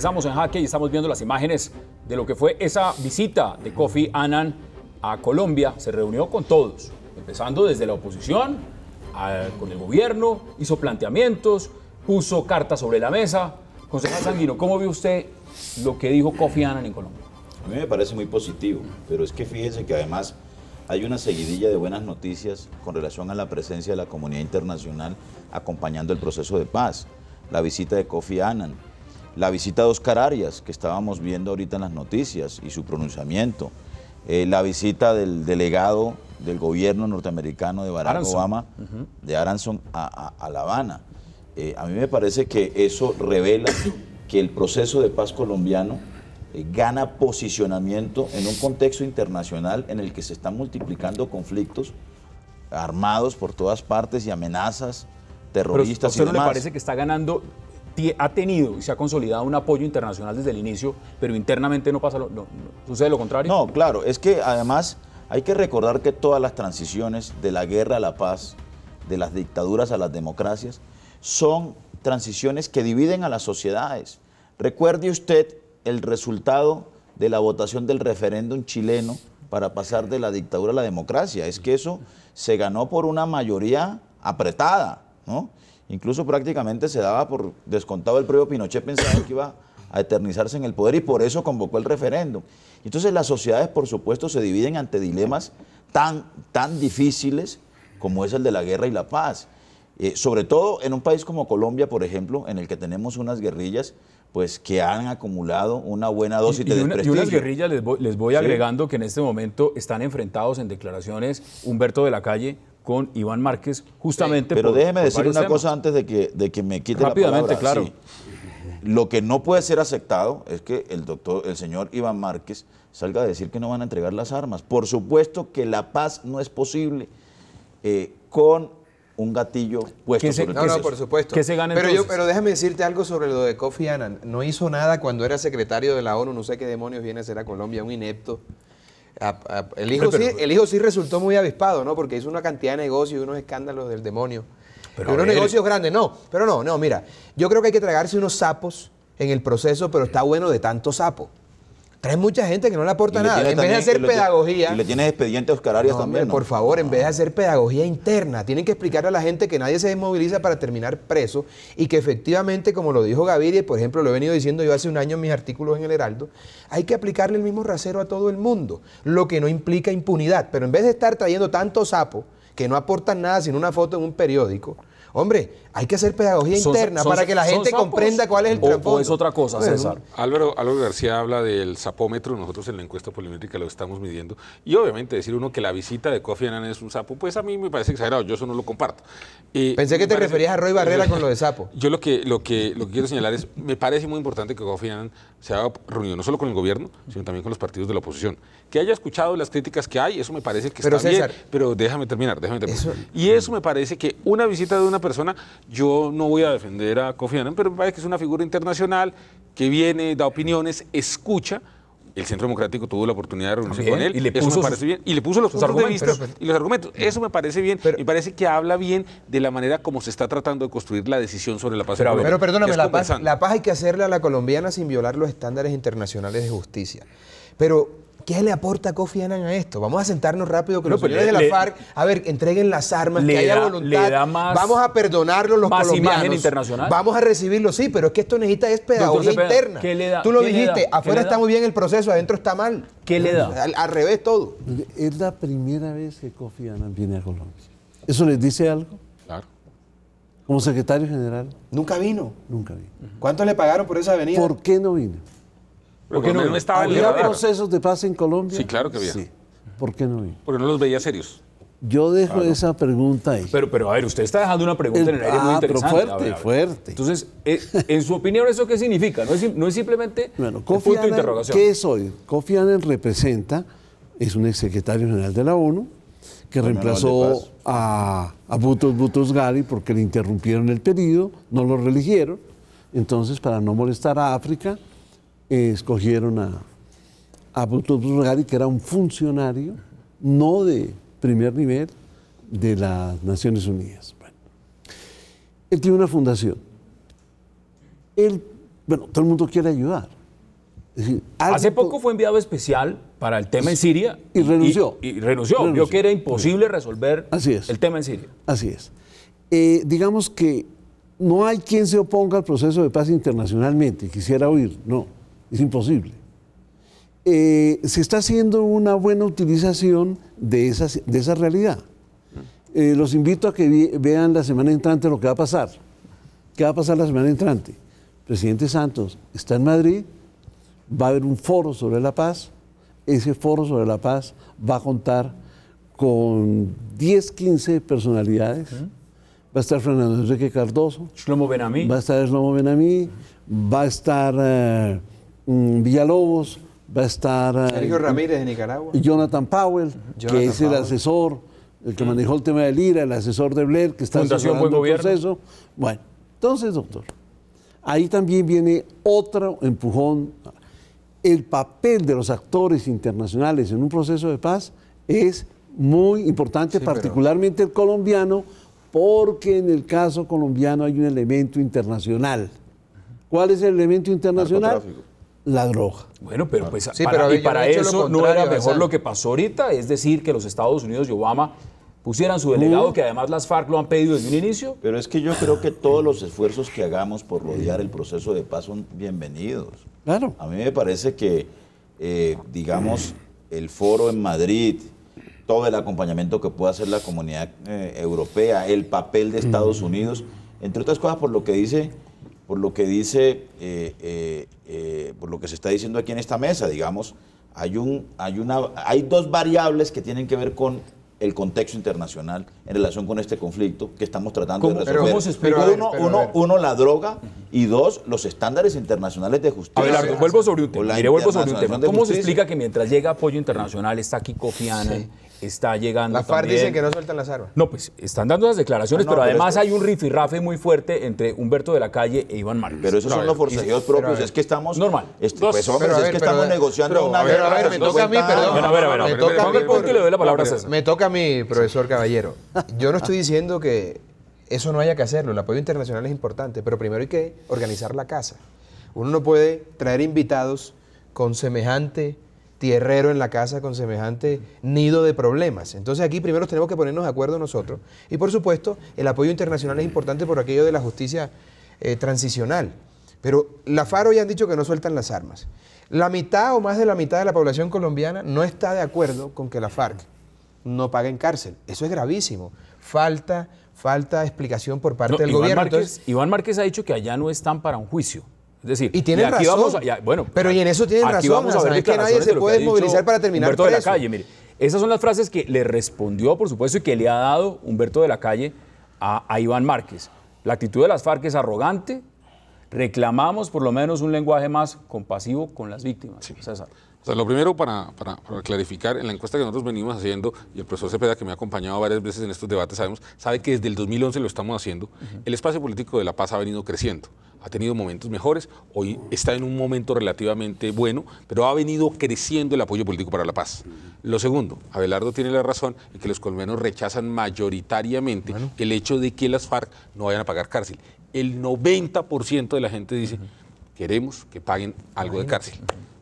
Estamos en Jaque y estamos viendo las imágenes de lo que fue esa visita de Kofi Annan a Colombia. Se reunió con todos, empezando desde la oposición, con el gobierno, hizo planteamientos, puso cartas sobre la mesa. Concejal Sanguino, ¿cómo vio usted lo que dijo Kofi Annan en Colombia? A mí me parece muy positivo, pero es que fíjese que además hay una seguidilla de buenas noticias con relación a la presencia de la comunidad internacional acompañando el proceso de paz. La visita de Kofi Annan, la visita de Oscar Arias, que estábamos viendo ahorita en las noticias, y su pronunciamiento, eh, la visita del delegado del gobierno norteamericano de Barack Obama, de Aranson, a, La Habana. Eh, a mí me parece que eso revela que el proceso de paz colombiano eh, gana posicionamiento en un contexto internacional en el que se están multiplicando conflictos armados por todas partes y amenazas terroristas. Pero, usted no parece que está ganando ha tenido y se ha consolidado un apoyo internacional desde el inicio, pero internamente no pasa lo, sucede lo contrario. No, claro, es que además hay que recordar que todas las transiciones de la guerra a la paz, de las dictaduras a las democracias, son transiciones que dividen a las sociedades. Recuerde usted el resultado de la votación del referéndum chileno para pasar de la dictadura a la democracia. Es que eso se ganó por una mayoría apretada, ¿no? Incluso prácticamente se daba por descontado el propio Pinochet pensaba que iba a eternizarse en el poder y por eso convocó el referéndum. Entonces las sociedades, por supuesto, se dividen ante dilemas tan, tan difíciles como es el de la guerra y la paz. Eh, sobre todo en un país como Colombia, por ejemplo, en el que tenemos unas guerrillas pues que han acumulado una buena dosis de una, Y unas guerrillas, les voy, agregando que en este momento están enfrentados en declaraciones Humberto de la Calle, con Iván Márquez, justamente. pero déjeme decir una cosa antes de que, de que me quite la palabra. claro. Lo que no puede ser aceptado es que el doctor, el señor Iván Márquez salga a decir que no van a entregar las armas. Por supuesto que la paz no es posible eh, con un gatillo puesto No, no, por supuesto. Que se gane pero, yo, pero déjame decirte algo sobre lo de Kofi Annan. No hizo nada cuando era secretario de la ONU, no sé qué demonios viene a ser a Colombia, un inepto el, hijo sí, el hijo sí resultó muy avispado, ¿no? Porque hizo una cantidad de negocios y unos escándalos del demonio. Pero unos negocios grandes, no. Pero no, no, mira. Yo creo que hay que tragarse unos sapos en el proceso, pero está bueno de tanto sapo. Trae mucha gente que no le aporta nada. En vez de hacer pedagogía. Y le tienes expediente a también. Por favor, en ah. vez de hacer pedagogía interna, tienen que explicarle a la gente que nadie se desmoviliza para terminar preso y que efectivamente, como lo dijo Gaviria, por ejemplo, lo he venido diciendo yo hace un año en mis artículos en El Heraldo, hay que aplicarle el mismo rasero a todo el mundo, lo que no implica impunidad. Pero en vez de estar trayendo tanto sapo que no aportan nada sino una foto en un periódico, Hombre, hay que hacer pedagogía interna para que la gente comprenda cuál es el trabajo. es otra cosa, César. Álvaro, García habla del sapómetro. Nosotros en la encuesta polimétrica lo estamos midiendo. Y obviamente decir uno que la visita de Kofi Annan es un sapo, pues a mí me parece exagerado. Yo eso no lo comparto. Pensé que te referías a Roy Barrera con lo de sapo. Yo lo que, lo que, lo quiero señalar es, me parece muy importante que Kofi Annan se haya reunido no solo con el gobierno, sino también con los partidos de la oposición. Que haya escuchado las críticas que hay, eso me parece que está bien. Pero déjame terminar, déjame terminar. y eso me parece que una visita de una persona. Yo no voy a defender a Kofi Annan, pero me parece que es una figura internacional que viene, da opiniones, escucha. El Centro Democrático tuvo la oportunidad de reunirse con él. Y le puso, los y los argumentos. Eso me parece bien. Pero, me parece que habla bien de la manera como se está tratando de construir la decisión sobre la paz. Pero, pero perdóname, la paz, la paz hay que hacerla a la colombiana sin violar los estándares internacionales de justicia. Pero ¿Qué le aporta Kofi Annan a esto? Vamos a sentarnos rápido con los señores de la FARC. A ver, entreguen las armas, que haya voluntad. vamos a perdonarlos los colombianos. Vamos a recibirlo, sí, pero es que esto necesita pedagogía interna. ¿qué le da? Tú lo dijiste, afuera está muy bien el proceso, adentro está mal. ¿Qué le da? Al, revés todo. Es la primera vez que Kofi Annan viene a Colombia. ¿Eso les dice algo? Claro. Como secretario general. Nunca vino. Nunca vino. ¿Cuánto le pagaron por esa avenida? ¿Por qué no vino? no, estaba ¿Había procesos de paz en Colombia? Sí, claro que había. ¿Por qué no? Porque no los veía serios. Yo dejo ah, esa pregunta ahí. Pero, pero a ver, usted está dejando una pregunta en el aire ah, interesante. fuerte, fuerte. Entonces, eh, en su opinión, ¿eso qué significa? No es, simplemente bueno, punto ¿Qué es hoy? Kofi Annan representa, es un exsecretario general de la ONU, que reemplazó a, a Butos Butos Gali porque le interrumpieron el periodo, no lo religieron. Entonces, para no molestar a África, escogieron a, a Rugari, que era un funcionario, no de primer nivel, de las Naciones Unidas. él tiene una fundación. Él, bueno, todo el mundo quiere ayudar. Hace poco fue enviado especial para el tema en Siria. Y, renunció. Y, renunció. Vio que era imposible resolver el tema en Siria. Así es. Eh, digamos que no hay quien se oponga al proceso de paz internacionalmente, quisiera oír, no. Es imposible. Eh, se está haciendo una buena utilización de, de esa realidad. Eh, los invito a que vean la semana entrante lo que va a pasar. ¿Qué va a pasar la semana entrante? Presidente Santos está en Madrid, va a haber un foro sobre la paz. Ese foro sobre la paz va a contar con 10, 15 personalidades. Va a estar Fernando Enrique Cardoso. Shlomo Benamí. Va a estar Shlomo Benamí. Va a estar... Eh, Mm, Villalobos, va a estar... Eh, Sergio Ramírez de Nicaragua. Jonathan Powell, que es el asesor, el que mm. manejó el tema de Lira, el asesor de Blair, que está haciendo el proceso. Bueno, entonces, doctor, ahí también viene otro empujón. El papel de los actores internacionales en un proceso de paz es muy importante, particularmente el colombiano, porque en el caso colombiano hay un elemento internacional. ¿Cuál es el elemento internacional? la droga. Bueno, pero pues para, y para eso no era mejor lo que pasó ahorita, es decir, que los Estados Unidos y Obama pusieran su delegado, uh. que además las FARC lo han pedido desde un inicio. Pero es que yo creo que todos los esfuerzos que hagamos por rodear el proceso de paz son bienvenidos. Claro. A mí me parece que, eh, digamos, el foro en Madrid, todo el acompañamiento que pueda hacer la comunidad eh, europea, el papel de Estados Unidos, entre otras cosas por lo que dice por lo que dice, eh, eh, eh, por lo que se está diciendo aquí en esta mesa, digamos, hay, un, hay, una, hay dos variables que tienen que ver con el contexto internacional en relación con este conflicto que estamos tratando de resolver. uno, la droga y dos, los estándares internacionales de justicia. vuelvo sobre un tema. Mire, vuelvo sobre un tema. ¿Cómo se explica que mientras llega apoyo internacional está aquí Kofi Annan, está llegando. La FARC que no sueltan las armas. No, pues están dando las declaraciones, ah, pero, además hay un rifirrafe muy fuerte entre Humberto de la Calle e Iván Márquez. Pero esos son los forcejeos propios, es que estamos. Normal. Este, pues es que estamos negociando A ver, a ver, me toca a mí, perdón. A ver, a ver, le doy la palabra a Me toca a mí, profesor Caballero. Yo no estoy diciendo que eso no haya que hacerlo, el apoyo internacional es importante, pero primero hay que organizar la casa. Uno no puede traer invitados con semejante tierrero en la casa con semejante nido de problemas. Entonces aquí primero tenemos que ponernos de acuerdo nosotros. Y por supuesto, el apoyo internacional es importante por aquello de la justicia eh, transicional. Pero la FARC ya han dicho que no sueltan las armas. La mitad o más de la mitad de la población colombiana no está de acuerdo con que la FARC no pague en cárcel. Eso es gravísimo. Falta, falta explicación por parte del gobierno. Iván Márquez ha dicho que allá no están para un juicio. Es decir, y aquí Vamos a, bueno, pero y en eso tienen razón. Vamos a ver que nadie se puede movilizar para terminar Humberto de la calle, mire. Esas son las frases que le respondió, por supuesto, y que le ha dado Humberto de la calle a, Iván Márquez. La actitud de las FARC es arrogante. Reclamamos por lo menos un lenguaje más compasivo con las víctimas lo primero para, clarificar, en la encuesta que nosotros venimos haciendo, y el profesor Cepeda, que me ha acompañado varias veces en estos debates, sabemos, sabe que desde el 2011 lo estamos haciendo, el espacio político de La Paz ha venido creciendo, ha tenido momentos mejores, hoy está en un momento relativamente bueno, pero ha venido creciendo el apoyo político para La Paz. Lo segundo, Abelardo tiene la razón en que los colombianos rechazan mayoritariamente el hecho de que las FARC no vayan a pagar cárcel. El 90% de la gente dice, queremos que paguen algo de cárcel.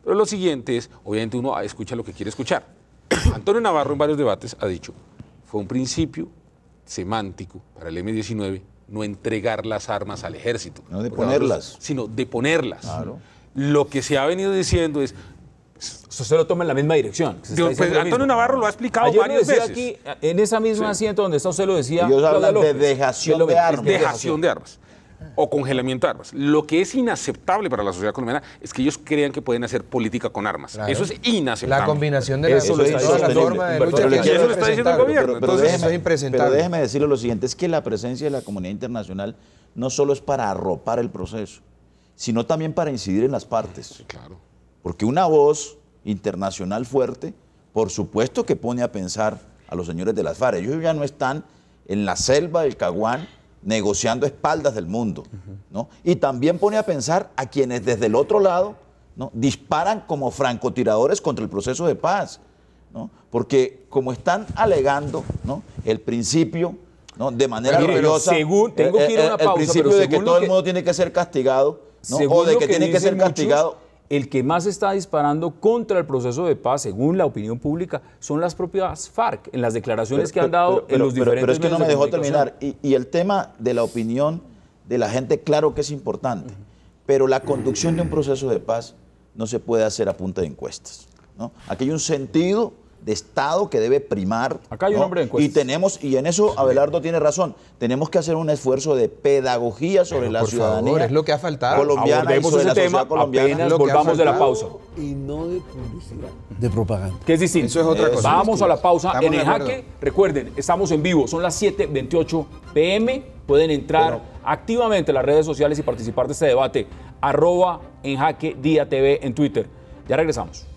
Pero lo siguiente es, obviamente uno ah, escucha lo que quiere escuchar. Antonio Navarro en varios debates ha dicho, fue un principio semántico para el M-19 no entregar las armas al ejército. No de ponerlas. Sino de ponerlas. Claro. Lo que se ha venido diciendo es, eso se lo toma en la misma dirección. Pues, Antonio Navarro lo ha explicado varias veces. aquí, en esa misma asiento donde está lo decía. Ellos hablan de dejación de armas. Dejación de armas o congelamiento de armas. Lo que es inaceptable para la sociedad colombiana es que ellos crean que pueden hacer política con armas. Eso es inaceptable. La combinación de la, eso, la está diciendo el gobierno. déjeme, pero déjeme decirle lo siguiente, es que la presencia de la comunidad internacional no solo es para arropar el proceso, sino también para incidir en las partes. claro. Porque una voz internacional fuerte, por supuesto que pone a pensar a los señores de las FARC. Ellos ya no están en la selva del Caguán negociando espaldas del mundo. ¿no? Y también pone a pensar a quienes desde el otro lado ¿no? disparan como francotiradores contra el proceso de paz. Porque como están alegando ¿no? el principio de manera pero, tengo eh, que eh, el, principio de que todo el mundo tiene que ser castigado o de que, tiene que ser castigado el que más está disparando contra el proceso de paz, según la opinión pública, son las propias FARC, en las declaraciones que han dado en los diferentes Pero es que no me dejó terminar. Y, el tema de la opinión de la gente, claro que es importante, pero la conducción de un proceso de paz no se puede hacer a punta de encuestas. ¿no? Aquí hay un sentido de Estado que debe primar. Acá hay un hombre Y tenemos, y en eso Abelardo tiene razón, tenemos que hacer un esfuerzo de pedagogía sobre la ciudadanía. es lo que ha faltado. Colombiana colombiana. volvamos de la pausa. Y no de publicidad. De propaganda. Que es distinto. Eso es otra cosa. Vamos a la pausa. en el jaque, recuerden, estamos en vivo, son las 7.28 pm. Pueden entrar activamente a las redes sociales y participar de este debate. Arroba en jaque día TV en Twitter. Ya regresamos.